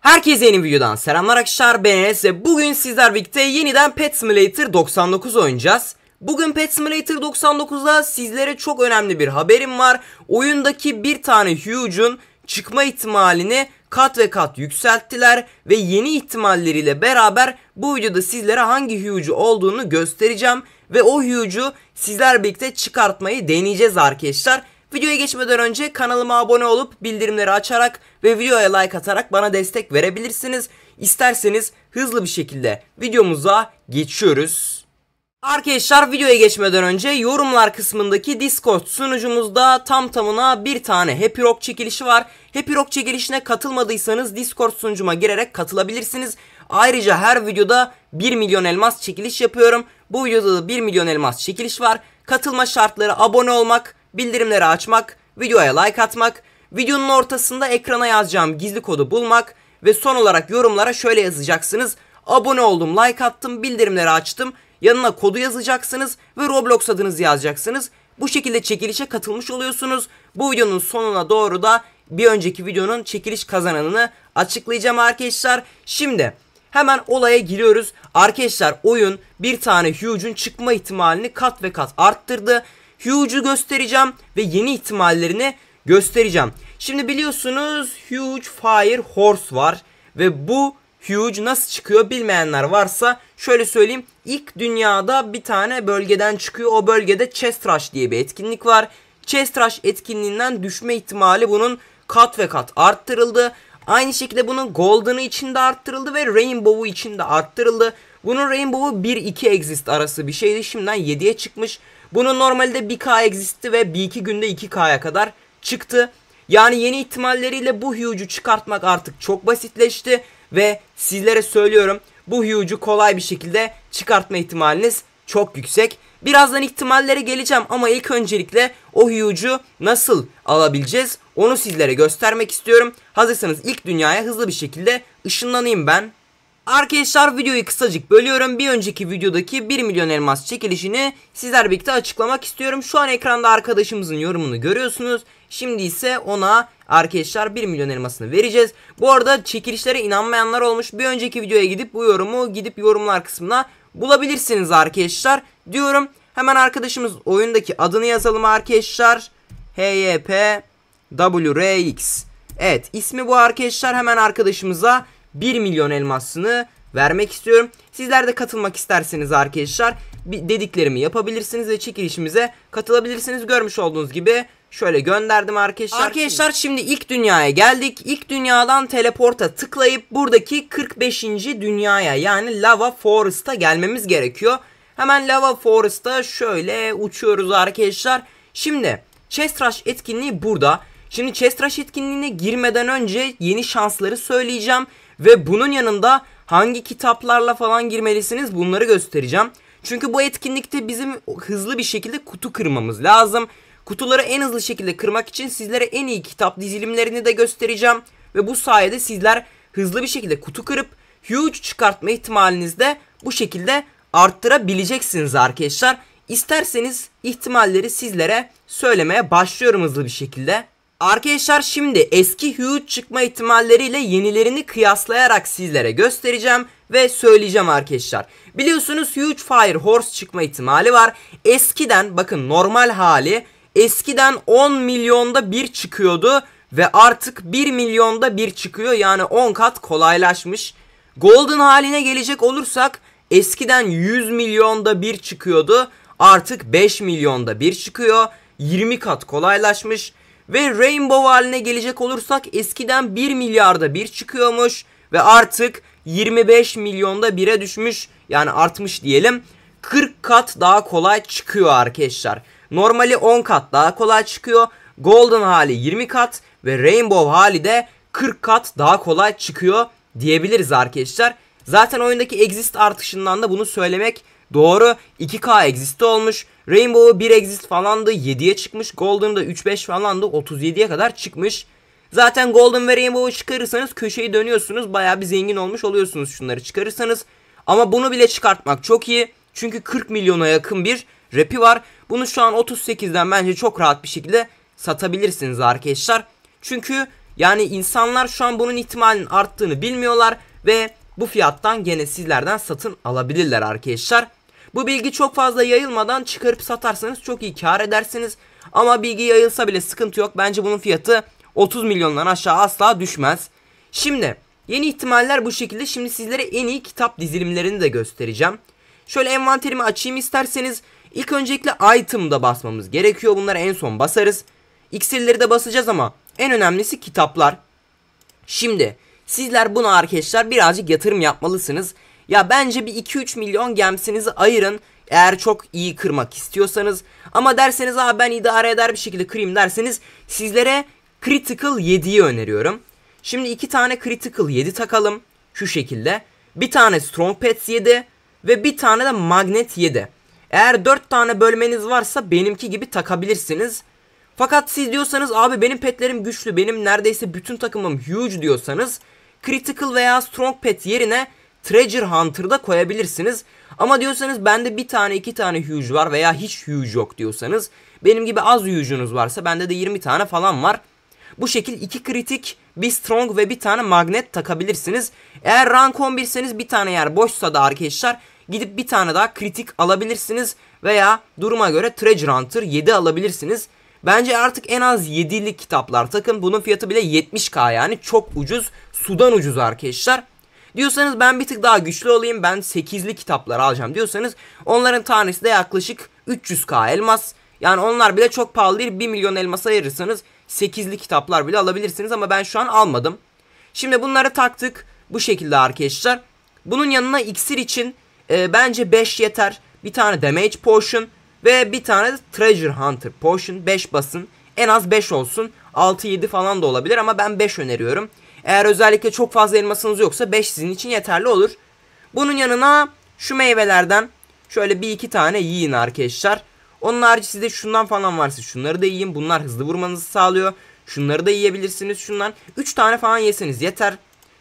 Herkese yeni videodan selamlar arkadaşlar ben Enes ve bugün sizler birlikte yeniden Pet Simulator 99 oynayacağız. Bugün Pet Simulator 99'da sizlere çok önemli bir haberim var. Oyundaki bir tane Huge'un çıkma ihtimalini kat ve kat yükselttiler ve yeni ihtimalleriyle beraber bu videoda sizlere hangi Huge olduğunu göstereceğim ve o Huge'u sizler birlikte çıkartmayı deneyeceğiz arkadaşlar. Videoya geçmeden önce kanalıma abone olup bildirimleri açarak ve videoya like atarak bana destek verebilirsiniz. İsterseniz hızlı bir şekilde videomuza geçiyoruz. Arkadaşlar videoya geçmeden önce yorumlar kısmındaki Discord sunucumuzda tam tamına bir tane Happy Rock çekilişi var. Happy Rock çekilişine katılmadıysanız Discord sunucuma girerek katılabilirsiniz. Ayrıca her videoda 1 milyon elmas çekiliş yapıyorum. Bu videoda da 1 milyon elmas çekiliş var. Katılma şartları abone olmak, bildirimleri açmak, videoya like atmak, videonun ortasında ekrana yazacağım gizli kodu bulmak ve son olarak yorumlara şöyle yazacaksınız. Abone oldum, like attım, bildirimleri açtım. Yanına kodu yazacaksınız ve Roblox adınızı yazacaksınız. Bu şekilde çekilişe katılmış oluyorsunuz. Bu videonun sonuna doğru da bir önceki videonun çekiliş kazananını açıklayacağım arkadaşlar. Şimdi hemen olaya giriyoruz. Arkadaşlar oyun bir tane Huge'un çıkma ihtimalini kat ve kat arttırdı. Huge'u göstereceğim ve yeni ihtimallerini göstereceğim. Şimdi biliyorsunuz Huge Fire Horse var ve bu Huge nasıl çıkıyor bilmeyenler varsa şöyle söyleyeyim. İlk dünyada bir tane bölgeden çıkıyor. O bölgede Chest Rush diye bir etkinlik var. Chest Rush etkinliğinden düşme ihtimali bunun kat ve kat arttırıldı. Aynı şekilde bunun Golden'ı içinde arttırıldı ve Rainbow'u içinde arttırıldı. Bunun Rainbow'u 1-2 exist arası bir şeydi. Şimdiden 7'ye çıkmış. Bunun normalde 1K existi ve 1-2 günde 2K'ya kadar çıktı. Yani yeni ihtimalleriyle bu Huge'u çıkartmak artık çok basitleşti ve sizlere söylüyorum bu Huge'u kolay bir şekilde çıkartma ihtimaliniz çok yüksek. Birazdan ihtimallere geleceğim ama ilk öncelikle o Huge'u nasıl alabileceğiz onu sizlere göstermek istiyorum. Hazırsanız ilk dünyaya hızlı bir şekilde ışınlanayım ben. Arkadaşlar videoyu kısacık bölüyorum. Bir önceki videodaki 1 milyon elmas çekilişini sizler birlikte açıklamak istiyorum. Şu an ekranda arkadaşımızın yorumunu görüyorsunuz. Şimdi ise ona arkadaşlar 1 milyon elmasını vereceğiz. Bu arada çekilişlere inanmayanlar olmuş. Bir önceki videoya gidip bu yorumu gidip yorumlar kısmına bulabilirsiniz arkadaşlar diyorum. Hemen arkadaşımız oyundaki adını yazalım arkadaşlar. HYP WRX. Evet ismi bu arkadaşlar hemen arkadaşımıza 1 milyon elmasını vermek istiyorum. Sizler de katılmak isterseniz arkadaşlar dediklerimi yapabilirsiniz ve çekilişimize katılabilirsiniz. Görmüş olduğunuz gibi şöyle gönderdim arkadaşlar. Arkadaşlar şimdi ilk dünyaya geldik. İlk dünyadan teleporta tıklayıp buradaki 45. dünyaya yani Lava Forest'a gelmemiz gerekiyor. Hemen Lava Forest'a şöyle uçuyoruz arkadaşlar. Şimdi Chest Rush etkinliği burada. Şimdi Chest Rush etkinliğine girmeden önce yeni şansları söyleyeceğim. Ve bunun yanında hangi kitaplarla falan girmelisiniz bunları göstereceğim. Çünkü bu etkinlikte bizim hızlı bir şekilde kutu kırmamız lazım. Kutuları en hızlı şekilde kırmak için sizlere en iyi kitap dizilimlerini de göstereceğim. Ve bu sayede sizler hızlı bir şekilde kutu kırıp huge çıkartma ihtimalinizi de bu şekilde arttırabileceksiniz arkadaşlar. İsterseniz ihtimalleri sizlere söylemeye başlıyorum hızlı bir şekilde. Arkadaşlar şimdi eski Huge çıkma ihtimalleriyle yenilerini kıyaslayarak sizlere göstereceğim ve söyleyeceğim arkadaşlar. Biliyorsunuz Huge Fire Horse çıkma ihtimali var. Eskiden bakın normal hali eskiden 10 milyonda bir çıkıyordu ve artık 1 milyonda bir çıkıyor. Yani 10 kat kolaylaşmış. Golden haline gelecek olursak eskiden 100 milyonda bir çıkıyordu. Artık 5 milyonda bir çıkıyor. 20 kat kolaylaşmış. Ve Rainbow haline gelecek olursak eskiden 1 milyarda 1 çıkıyormuş ve artık 25 milyonda 1'e düşmüş yani artmış diyelim. 40 kat daha kolay çıkıyor arkadaşlar. Normali 10 kat daha kolay çıkıyor. Golden hali 20 kat ve Rainbow hali de 40 kat daha kolay çıkıyor diyebiliriz arkadaşlar. Zaten oyundaki exist artışından da bunu söylemek Doğru 2K exist olmuş. rainbow 1 exist falandı 7'ye çıkmış. golden Golden'da 3-5 falandı 37'ye kadar çıkmış. Zaten Golden ve Rainbow'u çıkarırsanız köşeyi dönüyorsunuz. baya bir zengin olmuş oluyorsunuz şunları çıkarırsanız. Ama bunu bile çıkartmak çok iyi. Çünkü 40 milyona yakın bir rapi var. Bunu şu an 38'den bence çok rahat bir şekilde satabilirsiniz arkadaşlar. Çünkü yani insanlar şu an bunun ihtimalinin arttığını bilmiyorlar ve bu fiyattan gene sizlerden satın alabilirler arkadaşlar. Bu bilgi çok fazla yayılmadan çıkarıp satarsanız çok iyi kar edersiniz. Ama bilgi yayılsa bile sıkıntı yok. Bence bunun fiyatı 30 milyondan aşağı asla düşmez. Şimdi yeni ihtimaller bu şekilde. Şimdi sizlere en iyi kitap dizilimlerini de göstereceğim. Şöyle envanterimi açayım isterseniz. İlk öncelikle item'da basmamız gerekiyor. Bunları en son basarız. İksirleri de basacağız ama en önemlisi kitaplar. Şimdi sizler buna arkadaşlar birazcık yatırım yapmalısınız. Ya bence bir 2-3 milyon gemsinizi ayırın. Eğer çok iyi kırmak istiyorsanız ama derseniz abi ben idare eder bir şekilde kırayım derseniz sizlere Critical 7'yi öneriyorum. Şimdi iki tane Critical 7 takalım. Şu şekilde. Bir tane Strong Pets 7 ve bir tane de Magnet 7. Eğer 4 tane bölmeniz varsa benimki gibi takabilirsiniz. Fakat siz diyorsanız abi benim petlerim güçlü benim neredeyse bütün takımım huge diyorsanız Critical veya Strong Pet yerine Treasure Hunter'da koyabilirsiniz. Ama diyorsanız bende bir tane iki tane huge var veya hiç huge yok diyorsanız benim gibi az huge'unuz varsa bende de 20 tane falan var. Bu şekil iki kritik, bir strong ve bir tane magnet takabilirsiniz. Eğer rank 11'seniz bir tane yer boşsa da arkadaşlar gidip bir tane daha kritik alabilirsiniz. Veya duruma göre Treasure Hunter 7 alabilirsiniz. Bence artık en az 7'lik kitaplar takın. Bunun fiyatı bile 70k yani çok ucuz. Sudan ucuz arkadaşlar. Diyorsanız ben bir tık daha güçlü olayım ben 8'li kitaplar alacağım diyorsanız onların tanesi de yaklaşık 300k elmas. Yani onlar bile çok pahalı değil 1 milyon elmas ayırırsanız 8'li kitaplar bile alabilirsiniz ama ben şu an almadım. Şimdi bunları taktık bu şekilde arkadaşlar. Bunun yanına iksir için e, bence 5 yeter. Bir tane damage potion ve bir tane treasure hunter potion 5 basın. En az 5 olsun. 6-7 falan da olabilir ama ben 5 öneriyorum. Eğer özellikle çok fazla elmasınız yoksa 5 sizin için yeterli olur. Bunun yanına şu meyvelerden şöyle bir iki tane yiyin arkadaşlar. Onun harici sizde şundan falan varsa şunları da yiyin. Bunlar hızlı vurmanızı sağlıyor. Şunları da yiyebilirsiniz şundan. 3 tane falan yeseniz yeter.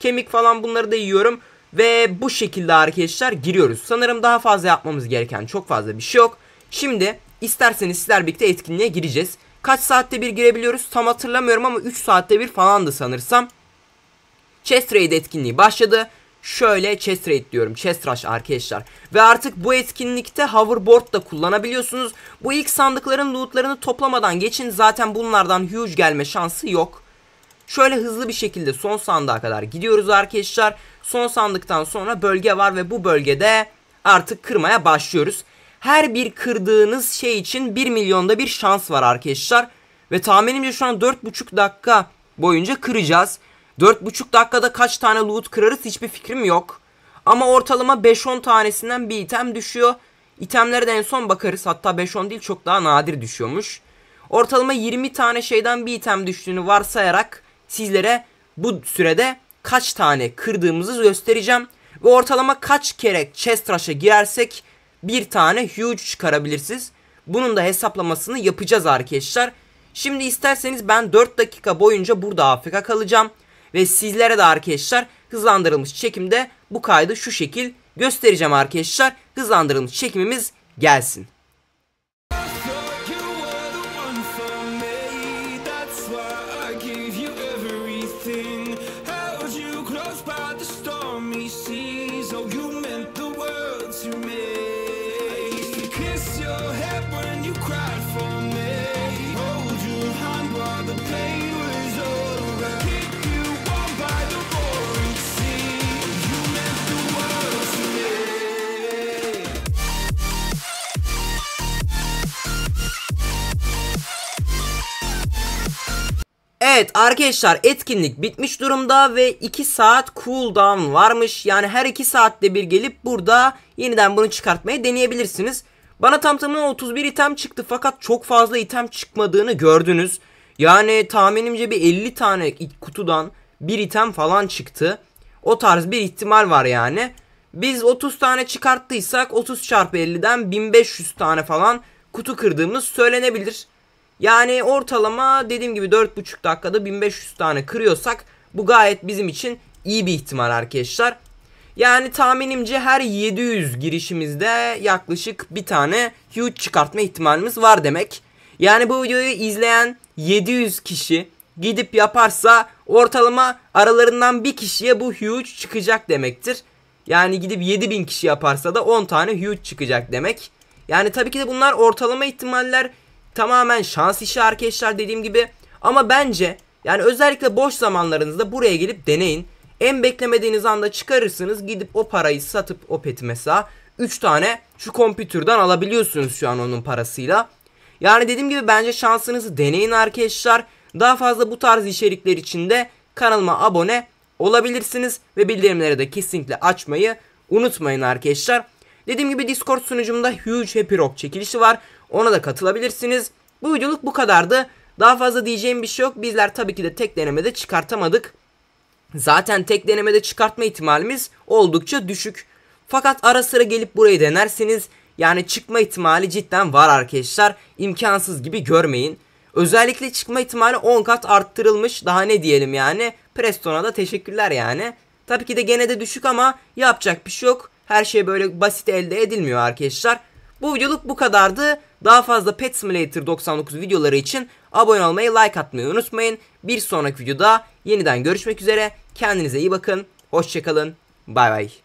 Kemik falan bunları da yiyorum. Ve bu şekilde arkadaşlar giriyoruz. Sanırım daha fazla yapmamız gereken çok fazla bir şey yok. Şimdi isterseniz sizler birlikte etkinliğe gireceğiz. Kaç saatte bir girebiliyoruz tam hatırlamıyorum ama 3 saatte bir falandı sanırsam. Chest Raid etkinliği başladı. Şöyle chest raid diyorum. Chest rush arkadaşlar. Ve artık bu etkinlikte hoverboard da kullanabiliyorsunuz. Bu ilk sandıkların lootlarını toplamadan geçin. Zaten bunlardan huge gelme şansı yok. Şöyle hızlı bir şekilde son sandığa kadar gidiyoruz arkadaşlar. Son sandıktan sonra bölge var ve bu bölgede artık kırmaya başlıyoruz. Her bir kırdığınız şey için 1 milyonda bir şans var arkadaşlar. Ve tahminimce şu an 4,5 dakika boyunca kıracağız. 4,5 dakikada kaç tane loot kırarız hiçbir fikrim yok. Ama ortalama 5-10 tanesinden bir item düşüyor. İtemlere de en son bakarız. Hatta 5-10 değil çok daha nadir düşüyormuş. Ortalama 20 tane şeyden bir item düştüğünü varsayarak sizlere bu sürede kaç tane kırdığımızı göstereceğim. Ve ortalama kaç kere chest rush'a girersek bir tane huge çıkarabilirsiniz. Bunun da hesaplamasını yapacağız arkadaşlar. Şimdi isterseniz ben 4 dakika boyunca burada Afrika kalacağım. Ve sizlere de arkadaşlar hızlandırılmış çekimde bu kaydı şu şekil göstereceğim arkadaşlar. Hızlandırılmış çekimimiz gelsin. Evet arkadaşlar etkinlik bitmiş durumda ve 2 saat cooldown varmış. Yani her 2 saatte bir gelip burada yeniden bunu çıkartmaya deneyebilirsiniz. Bana tam tamına 31 item çıktı fakat çok fazla item çıkmadığını gördünüz. Yani tahminimce bir 50 tane kutudan bir item falan çıktı. O tarz bir ihtimal var yani. Biz 30 tane çıkarttıysak 30 çarpı 50'den 1500 tane falan kutu kırdığımız söylenebilir. Yani ortalama dediğim gibi 4,5 dakikada 1500 tane kırıyorsak bu gayet bizim için iyi bir ihtimal arkadaşlar. Yani tahminimce her 700 girişimizde yaklaşık bir tane huge çıkartma ihtimalimiz var demek. Yani bu videoyu izleyen 700 kişi gidip yaparsa ortalama aralarından bir kişiye bu huge çıkacak demektir. Yani gidip 7000 kişi yaparsa da 10 tane huge çıkacak demek. Yani tabii ki de bunlar ortalama ihtimaller Tamamen şans işi arkadaşlar dediğim gibi. Ama bence yani özellikle boş zamanlarınızda buraya gelip deneyin. En beklemediğiniz anda çıkarırsınız gidip o parayı satıp o peti mesela 3 tane şu kompütürden alabiliyorsunuz şu an onun parasıyla. Yani dediğim gibi bence şansınızı deneyin arkadaşlar. Daha fazla bu tarz içerikler için de kanalıma abone olabilirsiniz ve bildirimleri de kesinlikle açmayı unutmayın arkadaşlar. Dediğim gibi Discord sunucumda Huge Happy Rock çekilişi var. Ona da katılabilirsiniz. Bu videoluk bu kadardı. Daha fazla diyeceğim bir şey yok. Bizler tabii ki de tek denemede çıkartamadık. Zaten tek denemede çıkartma ihtimalimiz oldukça düşük. Fakat ara sıra gelip burayı denerseniz yani çıkma ihtimali cidden var arkadaşlar. İmkansız gibi görmeyin. Özellikle çıkma ihtimali 10 kat arttırılmış. Daha ne diyelim yani. Preston'a da teşekkürler yani. Tabii ki de gene de düşük ama yapacak bir şey yok. Her şey böyle basit elde edilmiyor arkadaşlar. Bu videoluk bu kadardı. Daha fazla Pet Simulator 99 videoları için abone olmayı, like atmayı unutmayın. Bir sonraki videoda yeniden görüşmek üzere. Kendinize iyi bakın. Hoşçakalın. Bay bay.